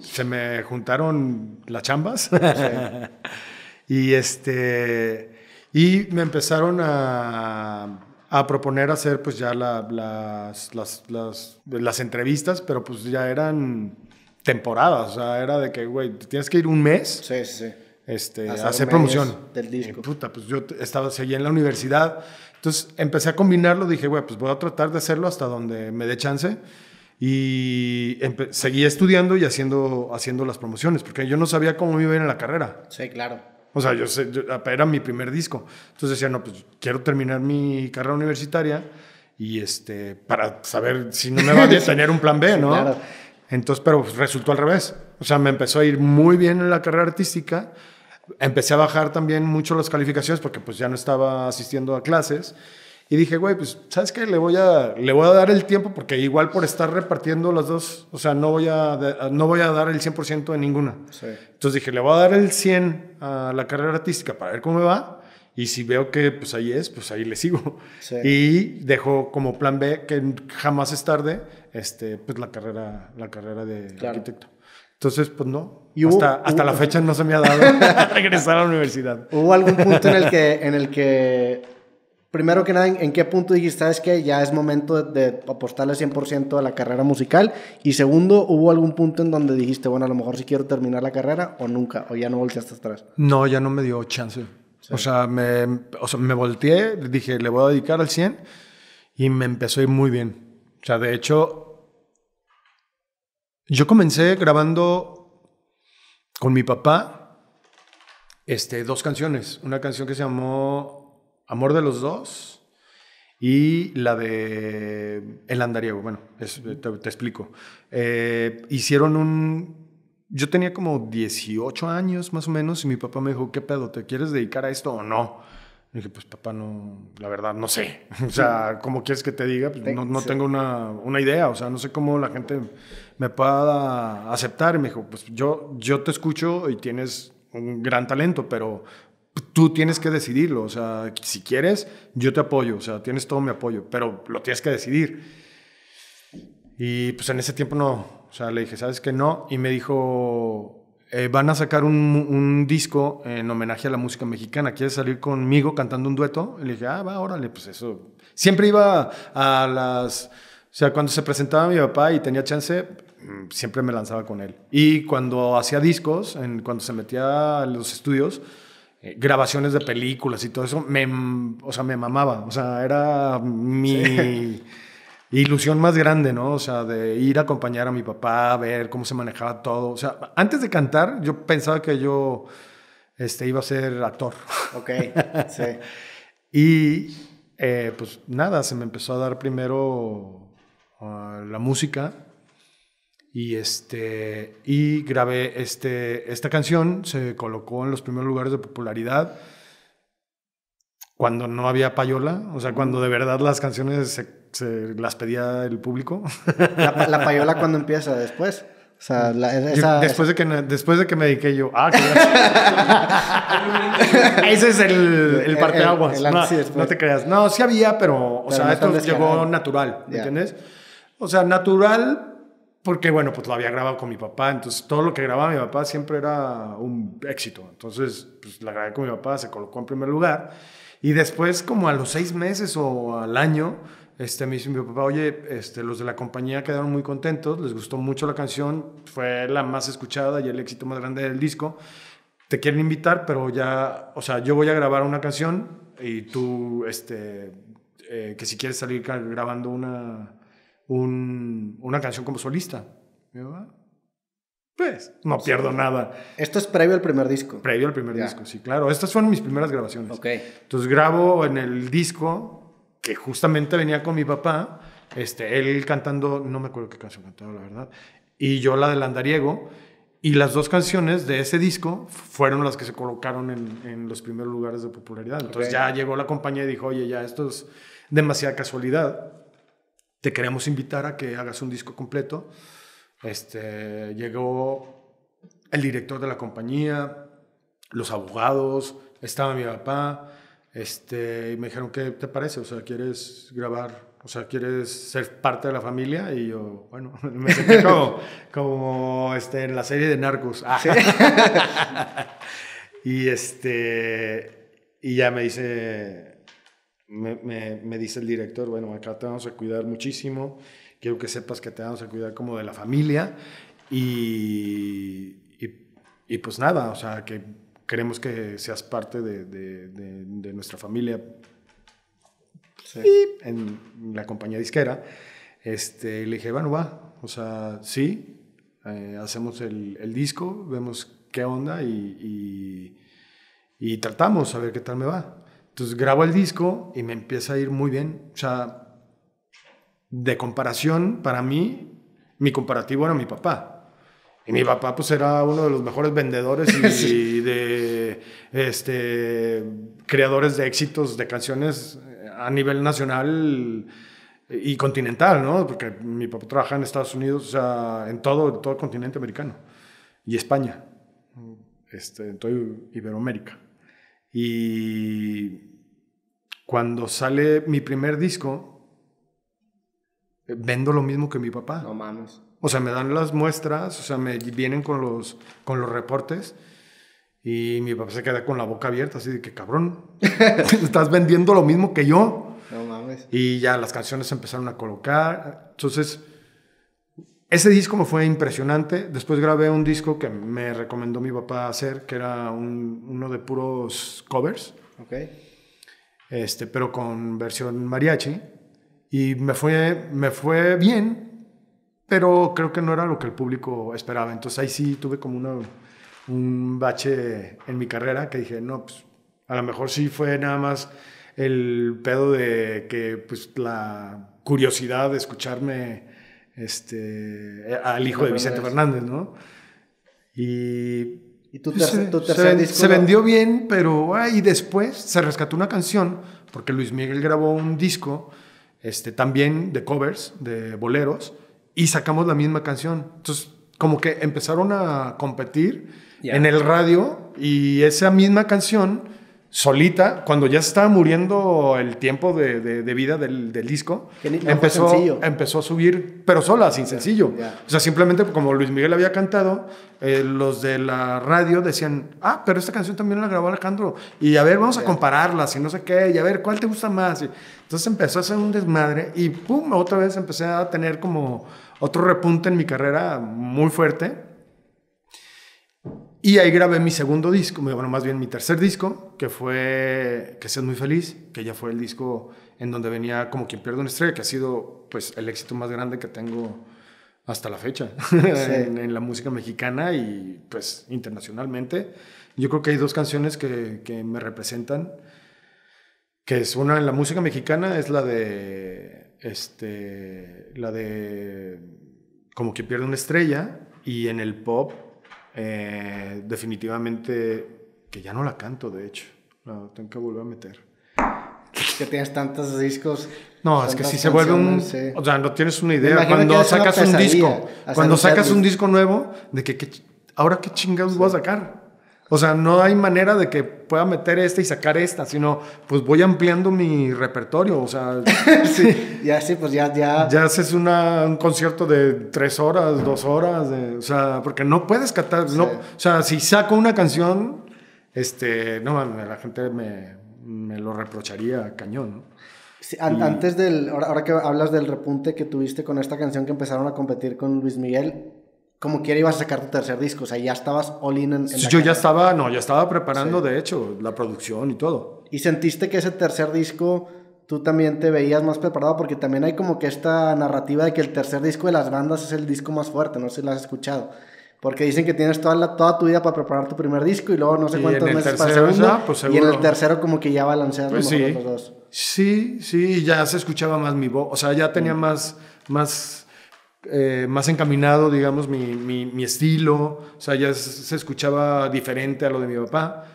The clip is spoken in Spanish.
Se me juntaron las chambas. y este. Y me empezaron a, proponer hacer pues, ya las, entrevistas, pero pues ya eran temporadas. O sea, era de que, güey, tienes que ir un mes. a este, hacer, promoción. Del disco. pues yo estaba, allí en la universidad. Entonces empecé a combinarlo. Dije, güey, pues voy a tratar de hacerlo hasta donde me dé chance y seguía estudiando y haciendo, haciendo las promociones, porque yo no sabía cómo me iba a ir en la carrera. Sí, claro. O sea, yo, era mi primer disco. Entonces decía, no, pues quiero terminar mi carrera universitaria y este, para saber si no me va a tener un plan B, ¿no? claro. Entonces, pero pues, resultó al revés. O sea, me empezó a ir muy bien en la carrera artística. Empecé a bajar también mucho las calificaciones porque pues ya no estaba asistiendo a clases y dije, güey, pues, ¿sabes qué? Le voy, a, le voy a dar el tiempo porque igual por estar repartiendo las dos, o sea, no voy a, no voy a dar el 100% de ninguna. Entonces dije, le voy a dar el 100 a la carrera artística para ver cómo me va. Y si veo que pues ahí es, pues ahí le sigo. Y dejo como plan B, que jamás es tarde, este, pues la carrera, la carrera de arquitecto. Entonces, pues no. hasta, hasta la fecha no se me ha dado regresar a la universidad. ¿Hubo algún punto en el que, en el que primero que nada, ¿en qué punto dijiste, es que ya es momento de, de apostarle 100% a la carrera musical? Y segundo, ¿hubo algún punto en donde dijiste, bueno, a lo mejor sí quiero terminar la carrera o nunca, o ya no volteaste atrás? No, ya no me dio chance. O, sea, me, o sea, volteé, dije, le voy a dedicar al 100 y me empezó a ir muy bien. O sea, de hecho, yo comencé grabando con mi papá este, dos canciones. Una canción que se llamó Amor de los dos y la de El Andariego. Bueno, te, explico. Eh, hicieron un... Yo tenía como 18 años más o menos y mi papá me dijo, ¿qué pedo? ¿Te quieres dedicar a esto o no? Y dije, pues papá, no, la verdad, no sé. O sea, ¿cómo quieres que te diga? Pues, no, tengo una, idea. O sea, no sé cómo la gente me pueda aceptar. Y me dijo, pues yo, yo te escucho y tienes un gran talento, pero tú tienes que decidirlo. O sea, si quieres, yo te apoyo. O sea, tienes todo mi apoyo, pero lo tienes que decidir. Y pues en ese tiempo no. O sea, le dije, ¿sabes qué? No. Y me dijo, eh, van a sacar un, disco en homenaje a la música mexicana. ¿Quieres salir conmigo cantando un dueto? le dije, ah, va, órale, pues eso. Siempre iba a las... O sea, cuando se presentaba mi papá y tenía chance, mm, siempre me lanzaba con él. Y cuando hacía discos, cuando se metía a los estudios, eh, grabaciones de películas y todo eso, me, o sea, me mamaba. O sea, era mi ilusión más grande, ¿no? O sea, de ir a acompañar a mi papá, a ver cómo se manejaba todo. O sea, antes de cantar, yo pensaba que yo este, iba a ser actor. Ok, sí. y eh, pues nada, se me empezó a dar primero ah, la música y, este, y grabé este, esta canción, se colocó en los primeros lugares de popularidad cuando no había payola, o sea, cuando de verdad las canciones se, las pedía el público. La, payola cuando empieza después. O después, de que, después de que me dediqué yo, ah, Ese es el, el parteaguas. no, te creas. No, sí había, pero, o sea, esto llegó natural, ¿me ¿entiendes? O sea, natural porque bueno, pues lo había grabado con mi papá, entonces todo lo que grababa mi papá siempre era un éxito. Entonces, pues la grabé con mi papá, se colocó en primer lugar. Y después, como a los seis meses o al año, este, me dice mi papá, oye, este, los de la compañía quedaron muy contentos, les gustó mucho la canción, fue la más escuchada y el éxito más grande del disco. Te quieren invitar, pero ya, o sea, yo voy a grabar una canción y tú, este, eh, que si quieres salir grabando una un, una canción como solista. Pues no pierdo nada. Esto es previo al primer disco. Previo al primer disco, sí, claro. Estas fueron mis primeras grabaciones. Ok. Entonces grabo en el disco que justamente venía con mi papá, este, él cantando, no me acuerdo qué canción cantaba, la verdad, y yo la del andariego. Y las dos canciones de ese disco fueron las que se colocaron en, los primeros lugares de popularidad. Entonces ya llegó la compañía y dijo, oye, ya esto es demasiada casualidad te queremos invitar a que hagas un disco completo. Este, llegó el director de la compañía, los abogados, estaba mi papá, este, y me dijeron, ¿qué te parece? O sea, ¿quieres grabar? O sea, ¿quieres ser parte de la familia? Y yo, bueno, me sentí como, este, en la serie de Narcos. Ah. y, este, y ya me dice me, dice el director, bueno, acá te vamos a cuidar muchísimo, quiero que sepas que te vamos a cuidar como de la familia y, y, pues nada, o sea, que queremos que seas parte de, nuestra familia en la compañía disquera. Este, le dije, bueno, va, o sea, sí, eh, hacemos el, disco, vemos qué onda y, y tratamos a ver qué tal me va. Entonces grabo el disco y me empieza a ir muy bien. O sea, de comparación, para mí, mi comparativo era mi papá. Y mi papá pues era uno de los mejores vendedores y, de este, creadores de éxitos de canciones eh, a nivel nacional y continental, ¿no? Porque mi papá trabaja en Estados Unidos, o sea, en todo, todo el continente americano y España, este, en todo Iberoamérica. Y cuando sale mi primer disco, vendo lo mismo que mi papá. No mames. O sea, me dan las muestras, o sea, me vienen con los, con los reportes. Y mi papá se queda con la boca abierta, así de que cabrón, estás vendiendo lo mismo que yo. No mames. Y ya las canciones se empezaron a colocar. Entonces, ese disco me fue impresionante. Después grabé un disco que me recomendó mi papá hacer, que era uno de puros covers. Ok. Este, pero con versión mariachi. Y me fue, me fue bien, pero creo que no era lo que el público esperaba. Entonces ahí sí tuve como un bache en mi carrera que dije, no, pues a lo mejor sí fue nada más el pedo de que pues la curiosidad de escucharme este, eh, al hijo de Vicente Fernández, ¿no? Y pues, se, vendió bien, pero ahí después se rescató una canción, porque Luis Miguel grabó un disco este, también de covers, de boleros, y sacamos la misma canción. Entonces, como que empezaron a competir en el radio y esa misma canción solita, cuando ya estaba muriendo el tiempo de, vida del, disco, empezó, empezó a subir, pero sola, sin sencillo. O sea, simplemente como Luis Miguel había cantado, eh, los de la radio decían, ah, pero esta canción también la grabó Alejandro, y a ver, vamos a compararlas, y no sé qué, y a ver, ¿cuál te gusta más? entonces empezó a ser un desmadre, y pum, otra vez empecé a tener como otro repunte en mi carrera muy fuerte y ahí grabé mi segundo disco, bueno, más bien mi tercer disco, que fue Que seas muy feliz, que ya fue el disco en donde venía como quien pierde una estrella, que ha sido pues el éxito más grande que tengo hasta la fecha en, la música mexicana y pues internacionalmente. Yo creo que hay dos canciones que, me representan, que es una en la música mexicana, es la de, este, la de como quien pierde una estrella y en el pop eh, definitivamente, que ya no la canto, de hecho. La tengo que volver a meter. Que tienes tantos discos. No, es que si se vuelve un... O sea, no tienes una idea. Cuando sacas un disco, cuando sacas un disco nuevo, de que, ahora qué chingados voy a sacar. O sea, no hay manera de que pueda meter esta y sacar esta, sino pues voy ampliando mi repertorio. O sea, sí, ya sí, pues ya. Ya, ya haces un concierto de tres horas, dos horas, o sea, porque no puedes catar. o sea, si saco una canción, este, no, la gente me, lo reprocharía cañón, Antes del, ahora que hablas del repunte que tuviste con esta canción que empezaron a competir con Luis Miguel, como quiera ibas a sacar tu tercer disco, o sea, ya estabas all in en, Yo ya estaba, no, ya estaba preparando, de hecho, la producción y todo. ¿Y sentiste que ese tercer disco tú también te veías más preparado? Porque también hay como que esta narrativa de que el tercer disco de las bandas es el disco más fuerte, no sé si lo has escuchado. Porque dicen que tienes toda, la, toda tu vida para preparar tu primer disco y luego no sé cuántos meses para el segundo. Pues, y en el tercero como que ya balanceas pues los dos. Sí, sí, ya se escuchaba más mi voz, o sea, ya tenía mm. más, más eh, más encaminado, digamos, mi, mi, estilo, o sea, ya se escuchaba diferente a lo de mi papá.